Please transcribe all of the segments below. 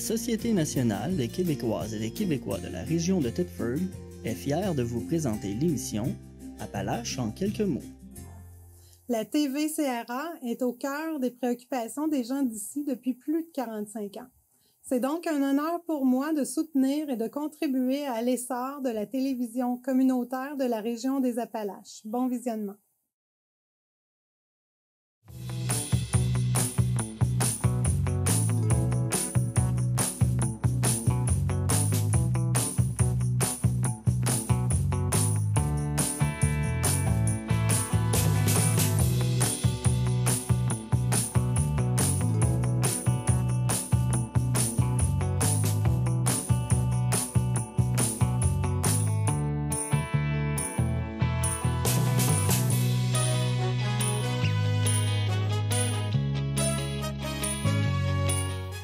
Société nationale des Québécoises et des Québécois de la région de Thetford est fière de vous présenter l'émission Appalaches en quelques mots. La TVCRA est au cœur des préoccupations des gens d'ici depuis plus de 45 ans. C'est donc un honneur pour moi de soutenir et de contribuer à l'essor de la télévision communautaire de la région des Appalaches. Bon visionnement.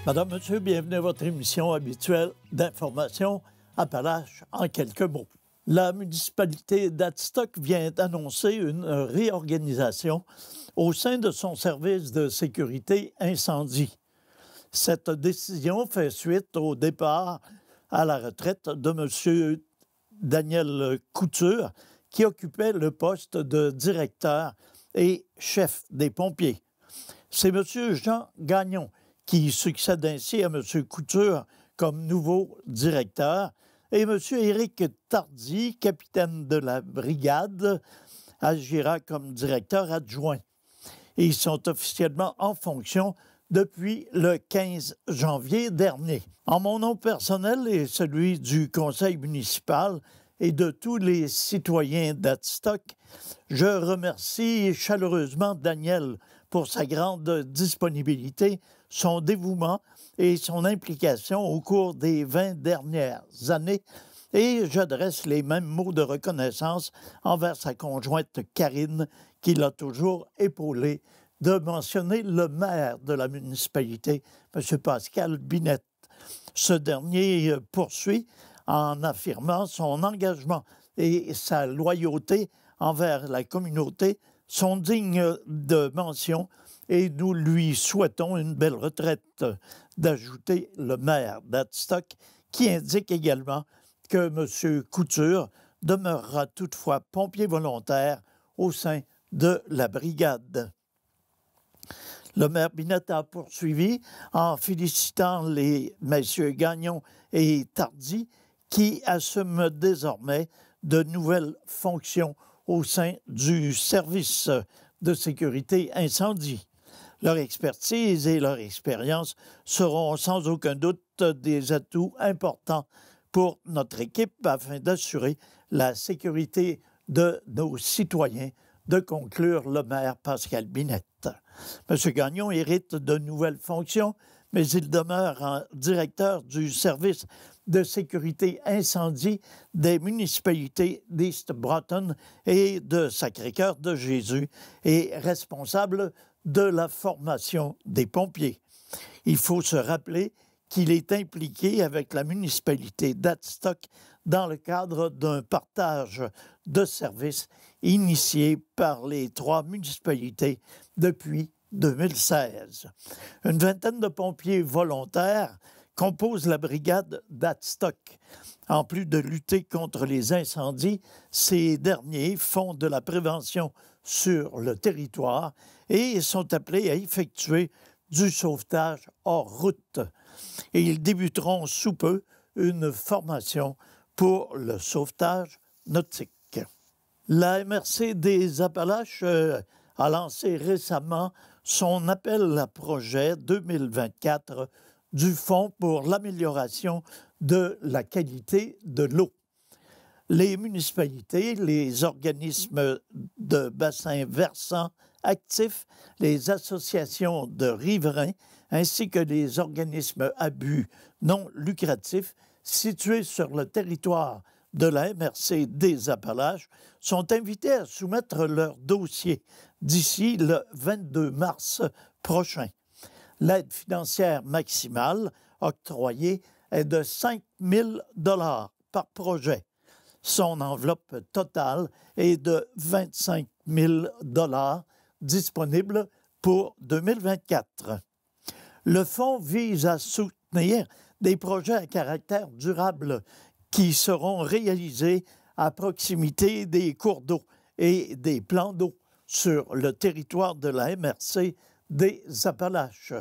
Madame, Monsieur, bienvenue à votre émission habituelle d'information Appalaches en quelques mots. La municipalité d'Atstock vient d'annoncer une réorganisation au sein de son service de sécurité incendie. Cette décision fait suite au départ à la retraite de M. Daniel Couture, qui occupait le poste de directeur et chef des pompiers. C'est M. Jean Gagnon qui succède ainsi à M. Couture comme nouveau directeur, et M. Éric Tardy, capitaine de la brigade, agira comme directeur adjoint. Ils sont officiellement en fonction depuis le 15 janvier dernier. En mon nom personnel et celui du conseil municipal et de tous les citoyens d'Atstock, je remercie chaleureusement Daniel pour sa grande disponibilité son dévouement et son implication au cours des 20 dernières années et j'adresse les mêmes mots de reconnaissance envers sa conjointe Karine, qui l'a toujours épaulée, de mentionner le maire de la municipalité, M. Pascal Binette. Ce dernier euh, poursuit en affirmant son engagement et sa loyauté envers la communauté sont dignes de mention et nous lui souhaitons une belle retraite, d'ajouter le maire d'Adstock, qui indique également que M. Couture demeurera toutefois pompier volontaire au sein de la brigade. Le maire Binette a poursuivi en félicitant les messieurs Gagnon et Tardy qui assument désormais de nouvelles fonctions au sein du service de sécurité incendie. Leur expertise et leur expérience seront sans aucun doute des atouts importants pour notre équipe afin d'assurer la sécurité de nos citoyens, de conclure le maire Pascal Binette. M. Gagnon hérite de nouvelles fonctions, mais il demeure en directeur du service de sécurité incendie des municipalités d'East Broughton et de Sacré-Cœur de Jésus et responsable de la formation des pompiers. Il faut se rappeler qu'il est impliqué avec la municipalité d'Adstock dans le cadre d'un partage de services initié par les trois municipalités depuis 2016. Une vingtaine de pompiers volontaires compose la brigade d'Atstock. En plus de lutter contre les incendies, ces derniers font de la prévention sur le territoire et sont appelés à effectuer du sauvetage hors route. Et ils débuteront sous peu une formation pour le sauvetage nautique. La MRC des Appalaches euh, a lancé récemment son appel à projet 2024 du Fonds pour l'amélioration de la qualité de l'eau. Les municipalités, les organismes de bassins versants actifs, les associations de riverains, ainsi que les organismes à but non lucratifs situés sur le territoire de la MRC des Appalaches sont invités à soumettre leur dossier d'ici le 22 mars prochain. L'aide financière maximale octroyée est de 5 000 par projet. Son enveloppe totale est de 25 000 disponible pour 2024. Le fonds vise à soutenir des projets à caractère durable qui seront réalisés à proximité des cours d'eau et des plans d'eau sur le territoire de la MRC des Appalaches.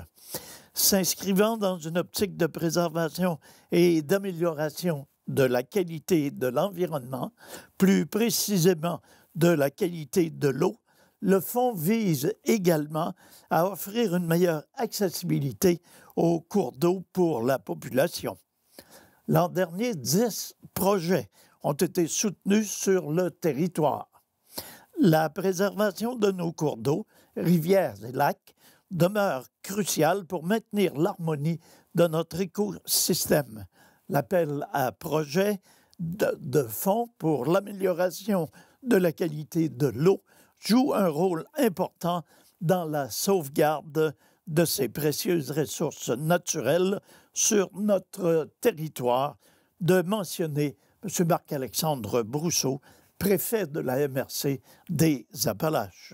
S'inscrivant dans une optique de préservation et d'amélioration de la qualité de l'environnement, plus précisément de la qualité de l'eau, le fonds vise également à offrir une meilleure accessibilité aux cours d'eau pour la population. L'an dernier, 10 projets ont été soutenus sur le territoire. La préservation de nos cours d'eau, rivières et lacs demeure cruciale pour maintenir l'harmonie de notre écosystème. L'appel à projet de, de fonds pour l'amélioration de la qualité de l'eau joue un rôle important dans la sauvegarde de ces précieuses ressources naturelles sur notre territoire, de mentionner M. Marc-Alexandre Brousseau, préfet de la MRC des Appalaches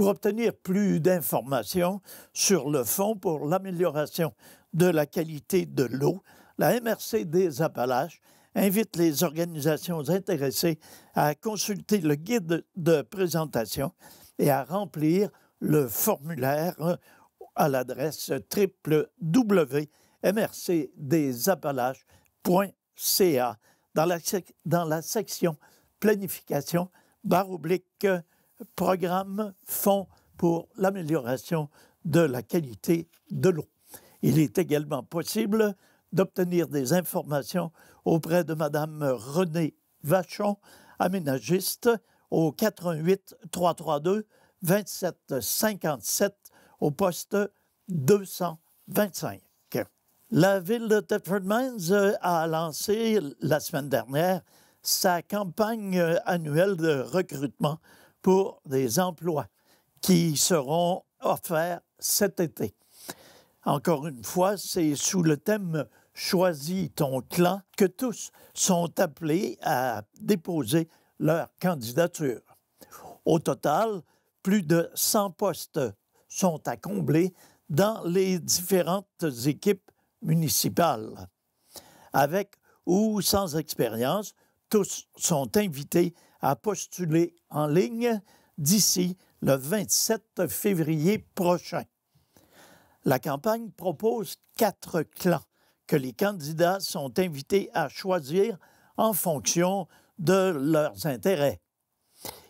pour obtenir plus d'informations sur le Fonds pour l'amélioration de la qualité de l'eau, la MRC des Appalaches invite les organisations intéressées à consulter le guide de présentation et à remplir le formulaire à l'adresse www.mrcdesappalaches.ca dans la, dans la section planification barre oblique Programme Fonds pour l'amélioration de la qualité de l'eau. Il est également possible d'obtenir des informations auprès de Mme Renée Vachon, aménagiste, au 88 332 27 57 au poste 225. La ville de Thetford Mines a lancé la semaine dernière sa campagne annuelle de recrutement pour des emplois qui seront offerts cet été. Encore une fois, c'est sous le thème Choisis ton clan que tous sont appelés à déposer leur candidature. Au total, plus de 100 postes sont à combler dans les différentes équipes municipales. Avec ou sans expérience, tous sont invités à postuler en ligne d'ici le 27 février prochain. La campagne propose quatre clans que les candidats sont invités à choisir en fonction de leurs intérêts.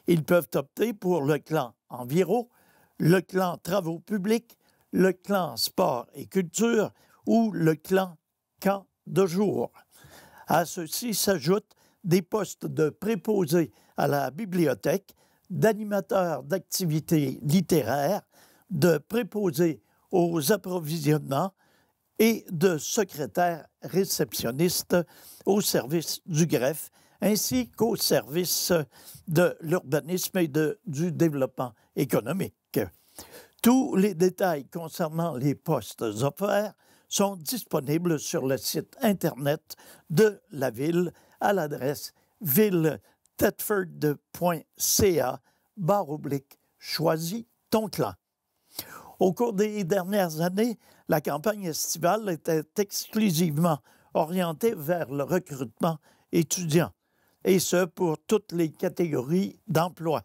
Ils peuvent opter pour le clan Enviro, le clan Travaux publics, le clan Sport et Culture ou le clan Camp de jour. À ceux-ci s'ajoutent des postes de préposés à la bibliothèque, d'animateurs d'activités littéraires, de préposés aux approvisionnements et de secrétaires réceptionnistes au service du greffe ainsi qu'au service de l'urbanisme et du développement économique. Tous les détails concernant les postes offerts sont disponibles sur le site Internet de la ville à l'adresse ville barre oblique choisis ton clan. Au cours des dernières années, la campagne estivale était exclusivement orientée vers le recrutement étudiant, et ce pour toutes les catégories d'emploi.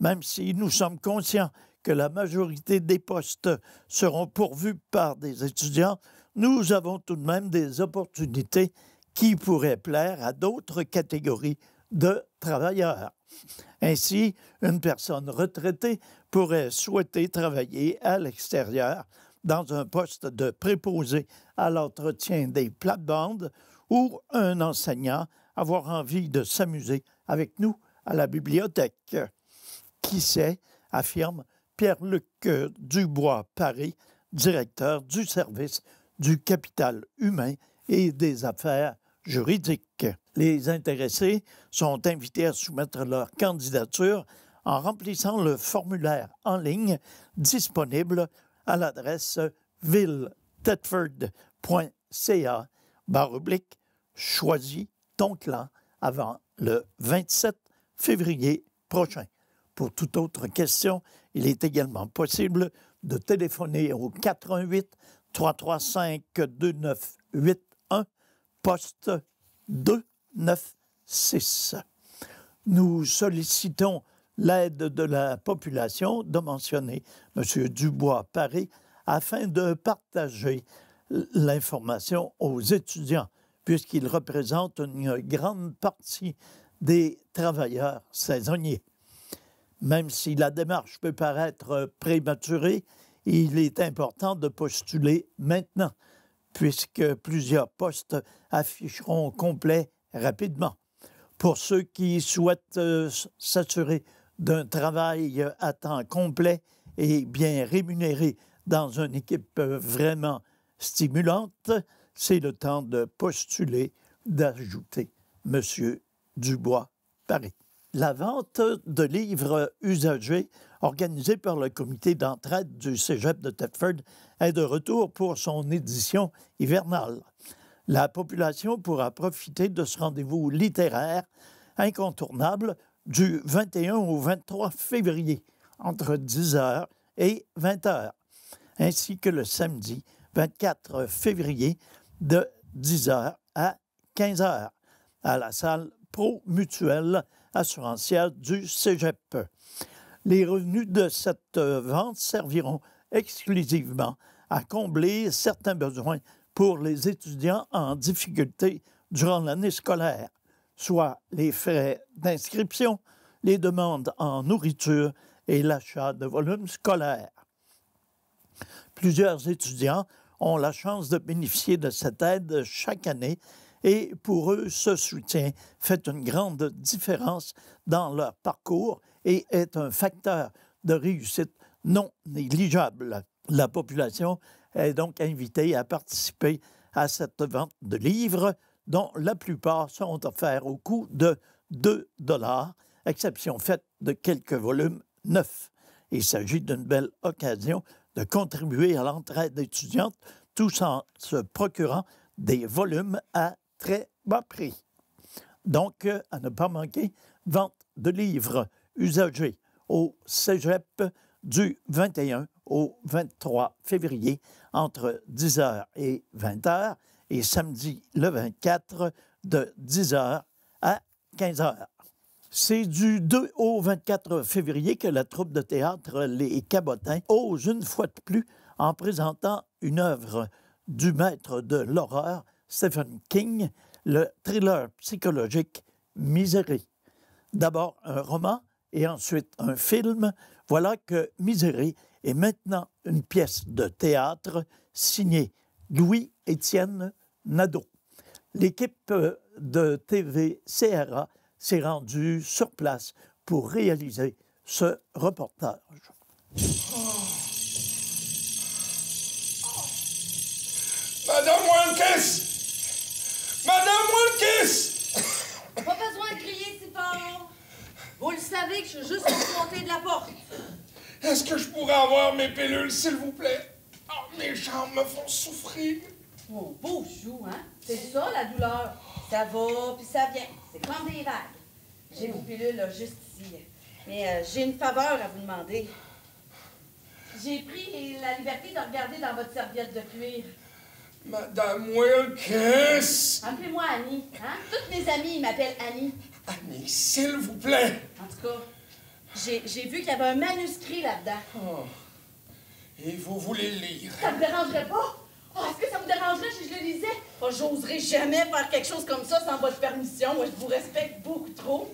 Même si nous sommes conscients que la majorité des postes seront pourvus par des étudiants, nous avons tout de même des opportunités qui pourrait plaire à d'autres catégories de travailleurs. Ainsi, une personne retraitée pourrait souhaiter travailler à l'extérieur dans un poste de préposé à l'entretien des plates-bandes ou un enseignant avoir envie de s'amuser avec nous à la bibliothèque. Qui sait, affirme Pierre-Luc Dubois Paris, directeur du service du capital humain et des affaires juridique. Les intéressés sont invités à soumettre leur candidature en remplissant le formulaire en ligne disponible à l'adresse ville barre oblique choisis ton clan avant le 27 février prochain. Pour toute autre question, il est également possible de téléphoner au 418 335 298 poste 296. Nous sollicitons l'aide de la population, de mentionner M. Dubois Paris, afin de partager l'information aux étudiants, puisqu'ils représentent une grande partie des travailleurs saisonniers. Même si la démarche peut paraître prématurée, il est important de postuler maintenant puisque plusieurs postes afficheront complet rapidement. Pour ceux qui souhaitent euh, s'assurer d'un travail euh, à temps complet et bien rémunéré dans une équipe euh, vraiment stimulante, c'est le temps de postuler, d'ajouter Monsieur Dubois Paris la vente de livres usagés organisée par le comité d'entraide du Cégep de Thetford est de retour pour son édition hivernale. La population pourra profiter de ce rendez-vous littéraire incontournable du 21 au 23 février entre 10h et 20h, ainsi que le samedi 24 février de 10h à 15h à la salle Pro assurantielle du Cégep. Les revenus de cette euh, vente serviront exclusivement à combler certains besoins pour les étudiants en difficulté durant l'année scolaire, soit les frais d'inscription, les demandes en nourriture et l'achat de volumes scolaires. Plusieurs étudiants ont la chance de bénéficier de cette aide chaque année et pour eux, ce soutien fait une grande différence dans leur parcours et est un facteur de réussite non négligeable. La population est donc invitée à participer à cette vente de livres, dont la plupart sont offerts au coût de 2 dollars, exception faite de quelques volumes neufs. Il s'agit d'une belle occasion de contribuer à l'entraide étudiante tout en se procurant des volumes à très bas prix. Donc, euh, à ne pas manquer, vente de livres usagés au cégep du 21 au 23 février entre 10h et 20h et samedi le 24 de 10h à 15h. C'est du 2 au 24 février que la troupe de théâtre Les Cabotins ose une fois de plus en présentant une œuvre du maître de l'horreur Stephen King, le thriller psychologique Misery. D'abord un roman et ensuite un film. Voilà que Misery est maintenant une pièce de théâtre signée Louis-Étienne Nadeau. L'équipe euh, de TV CRA s'est rendue sur place pour réaliser ce reportage. Oh. que je suis juste côté de la porte. Est-ce que je pourrais avoir mes pilules, s'il vous plaît? Ah, mes jambes me font souffrir. Mon oh, beau chou, hein? C'est ça, la douleur. Ça va, puis ça vient. C'est comme des vagues. J'ai vos pilules, là, juste ici. Mais euh, j'ai une faveur à vous demander. J'ai pris la liberté de regarder dans votre serviette de cuir. Madame Wilkins! Appelez-moi Annie, hein? Toutes mes amies m'appellent Annie. Annie, s'il vous plaît. En tout cas, j'ai vu qu'il y avait un manuscrit là-dedans. Oh. Et vous voulez le lire? Ça ne hein? me dérangerait pas? Oh, Est-ce que ça vous dérangerait si je le lisais? Oh, J'oserais jamais faire quelque chose comme ça sans votre permission. Moi, je vous respecte beaucoup trop.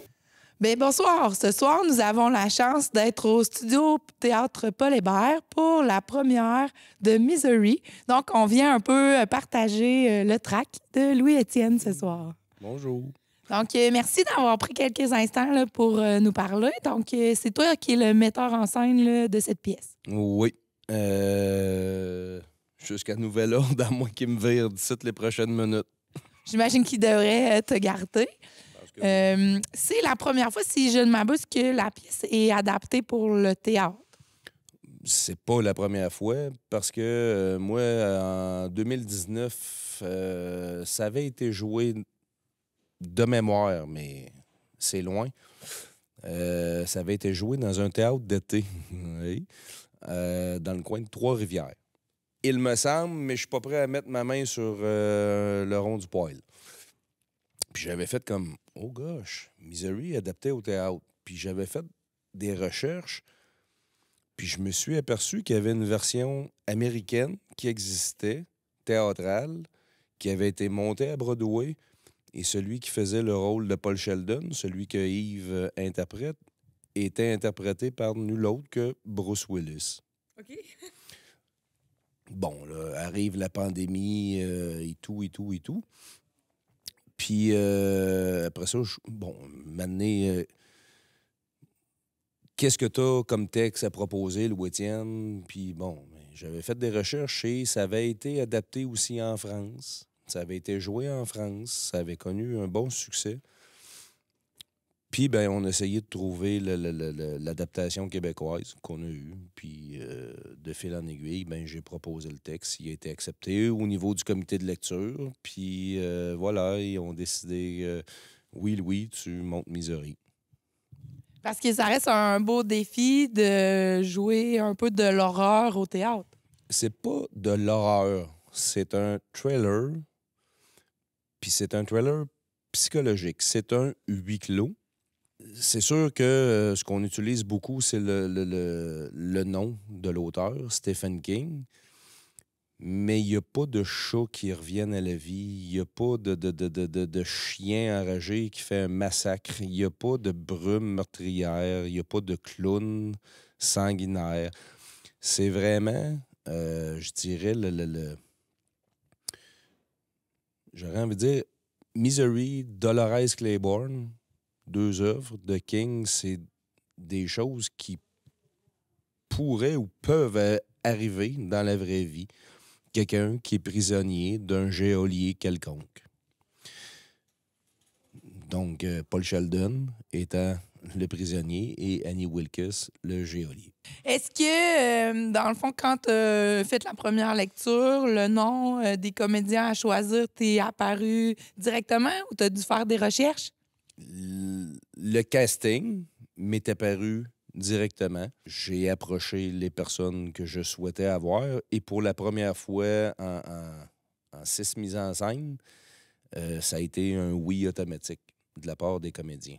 Bien, bonsoir. Ce soir, nous avons la chance d'être au studio Théâtre Paul Hébert pour la première de Misery. Donc, on vient un peu partager euh, le track de Louis-Étienne ce soir. Bonjour. Donc, euh, merci d'avoir pris quelques instants pour euh, nous parler. Donc, euh, c'est toi qui es le metteur en scène de cette pièce. Oui. Jusqu'à nouvel ordre, à moins qui me vire d'ici les prochaines minutes. J'imagine qu'il devrait te garder. c'est la première fois, si je ne m'abuse, que la pièce est adaptée pour le théâtre. C'est pas la première fois, parce que moi, en 2019, ça avait été joué de mémoire, mais c'est loin. Euh, ça avait été joué dans un théâtre d'été, euh, dans le coin de Trois-Rivières. Il me semble, mais je suis pas prêt à mettre ma main sur euh, le rond du poil. Puis j'avais fait comme, oh gosh, Misery adapté au théâtre. Puis j'avais fait des recherches, puis je me suis aperçu qu'il y avait une version américaine qui existait, théâtrale, qui avait été montée à Broadway, et celui qui faisait le rôle de Paul Sheldon, celui que Yves euh, interprète, était interprété par nul autre que Bruce Willis. OK. bon, là, arrive la pandémie euh, et tout, et tout, et tout. Puis euh, après ça, bon, maintenant, qu'est-ce que tu as comme texte à proposer, Louis-Étienne? Puis bon, ben, j'avais fait des recherches et ça avait été adapté aussi en France. Ça avait été joué en France, ça avait connu un bon succès. Puis, ben, on a essayé de trouver l'adaptation québécoise qu'on a eue. Puis, euh, de fil en aiguille, ben, j'ai proposé le texte. Il a été accepté au niveau du comité de lecture. Puis, euh, voilà, ils ont décidé euh, oui, Louis, tu montes Misery. Parce que ça reste un beau défi de jouer un peu de l'horreur au théâtre. C'est pas de l'horreur. C'est un trailer puis c'est un trailer psychologique. C'est un huis clos. C'est sûr que euh, ce qu'on utilise beaucoup, c'est le, nom de l'auteur, Stephen King. Mais il n'y a pas de chat qui revienne à la vie. Il n'y a pas de, de, de, chien enragé qui fait un massacre. Il n'y a pas de brume meurtrière. Il n'y a pas de clown sanguinaire. C'est vraiment, euh, je dirais, le, j'aurais envie de dire Misery, Dolores Claiborne, deux œuvres de King, c'est des choses qui pourraient ou peuvent euh, arriver dans la vraie vie. Quelqu'un qui est prisonnier d'un géolier quelconque. Donc, euh, Paul Sheldon étant le prisonnier, et Annie Wilkes, le géolier. Est-ce que, euh, dans le fond, quand tu euh, fait la première lecture, le nom euh, des comédiens à choisir t'est apparu directement ou tu as dû faire des recherches? Le casting m'est apparu directement. J'ai approché les personnes que je souhaitais avoir et pour la première fois en six mises en scène, ça a été un oui automatique de la part des comédiens.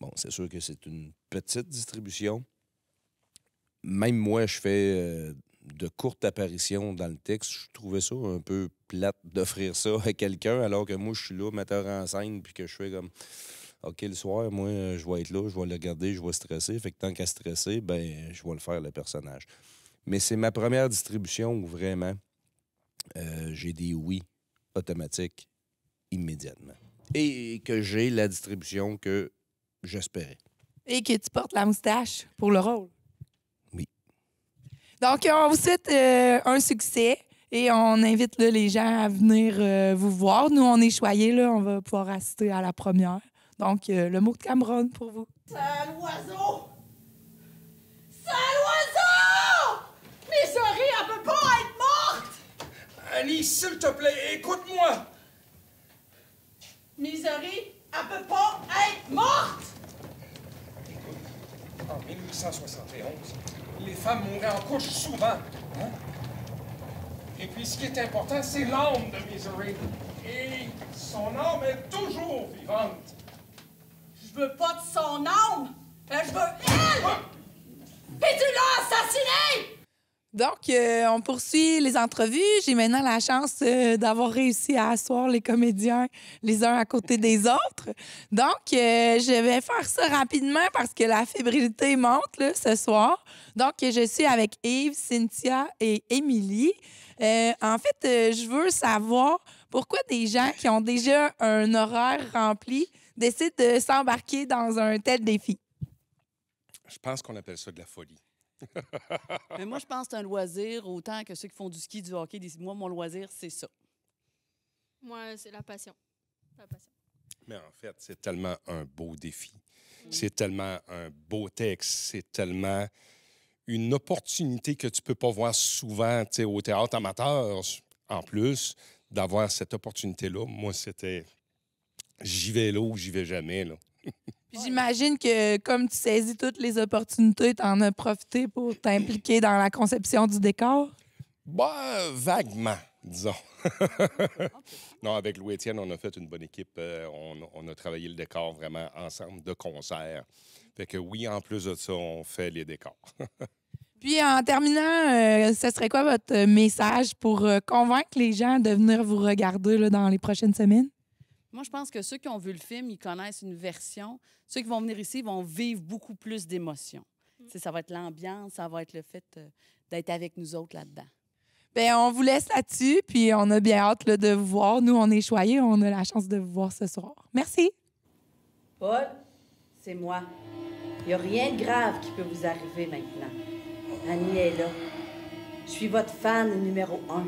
Bon, c'est sûr que c'est une petite distribution. Même moi, je fais euh, de courtes apparitions dans le texte. Je trouvais ça un peu plate d'offrir ça à quelqu'un, alors que moi, je suis là, metteur en scène, puis que je fais comme. OK, le soir, moi, je vais être là, je vais le garder, je vais stresser. Fait que tant qu'à stresser, ben, je vais le faire, le personnage. Mais c'est ma première distribution où vraiment euh, j'ai des oui automatiques immédiatement. Et que j'ai la distribution que j'espérais. Et que tu portes la moustache pour le rôle. Oui. Donc, euh, on vous souhaite euh, un succès et on invite les gens à venir euh, vous voir. Nous, on est choyés, là, on va pouvoir assister à la première. Donc, le mot de Cameron pour vous. Sale oiseau! Sale oiseau! Miserie, elle peut pas être morte! Annie, s'il te plaît, écoute-moi! Miserie, elle peut pas être morte! en 1871, les femmes mouraient en couche souvent. Hein. Et puis ce qui est important, c'est l'âme de Misery. Et son âme est toujours vivante. Je veux pas de son âme, mais je veux elle! Ah! tu l'as assassinée! Donc, euh, on poursuit les entrevues. J'ai maintenant la chance euh, d'avoir réussi à asseoir les comédiens les uns à côté des autres. Donc, euh, je vais faire ça rapidement parce que la fébrilité monte ce soir. Donc, je suis avec Yves, Cynthia et Émilie. en fait, je veux savoir pourquoi des gens qui ont déjà un horaire rempli décident de s'embarquer dans un tel défi. Je pense qu'on appelle ça de la folie. Mais moi, je pense que c'est un loisir autant que ceux qui font du ski, du hockey. disent Moi, mon loisir, c'est ça. Moi, c'est la passion. Mais en fait, c'est tellement un beau défi. C'est tellement un beau texte. C'est tellement une opportunité que tu peux pas voir souvent au théâtre amateur. En plus, d'avoir cette opportunité-là, moi, c'était j'y vais là ou j'y vais jamais. Là j'imagine que comme tu saisis toutes les opportunités, tu en as profité pour t'impliquer dans la conception du décor? Ben, vaguement, disons. non, avec Louis-Étienne, on a fait une bonne équipe. Euh, on, a travaillé le décor vraiment ensemble de concert. Fait que oui, en plus de ça, on fait les décors. Puis en terminant, euh, ce serait quoi votre message pour euh, convaincre les gens de venir vous regarder dans les prochaines semaines? Moi, je pense que ceux qui ont vu le film, ils connaissent une version. Ceux qui vont venir ici vont vivre beaucoup plus d'émotions. Mm. Ça va être l'ambiance, ça va être le fait euh, d'être avec nous autres là-dedans. Bien, on vous laisse là-dessus, puis on a bien hâte de vous voir. Nous, on est choyés, on a la chance de vous voir ce soir. Merci. Paul, c'est moi. Il n'y a rien de grave qui peut vous arriver maintenant. Annie est là. Je suis votre fan numéro un.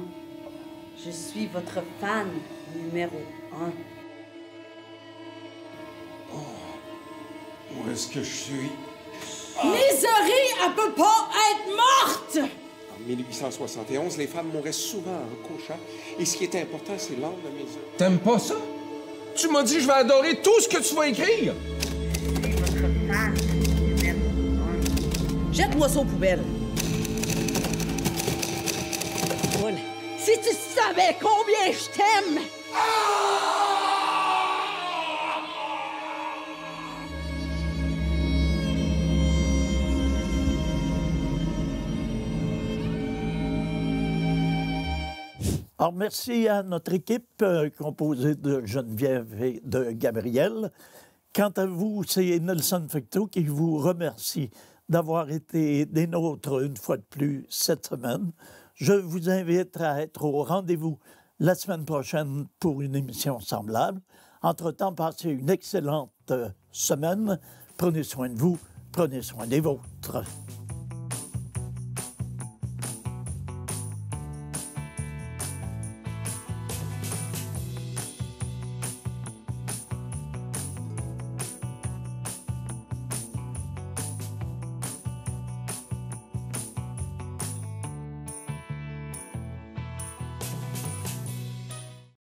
Je suis votre fan numéro un. Oh, où est-ce que je suis? Miserie, Misery, elle peut pas être morte! En 1871, les femmes mouraient souvent en couchant. Et ce qui est important, c'est l'ordre de mes yeux. T'aimes pas ça? Tu m'as dit que je vais adorer tout ce que tu vas écrire! Jette-moi ça aux poubelles. Si tu savais combien je t'aime! Ah! Alors, merci à notre équipe euh, composée de Geneviève et de Gabriel. Quant à vous, c'est Nelson Fecteau qui vous remercie d'avoir été des nôtres une fois de plus cette semaine. Je vous invite à être au rendez-vous la semaine prochaine pour une émission semblable. Entre-temps, passez une excellente euh, semaine. Prenez soin de vous, prenez soin des vôtres.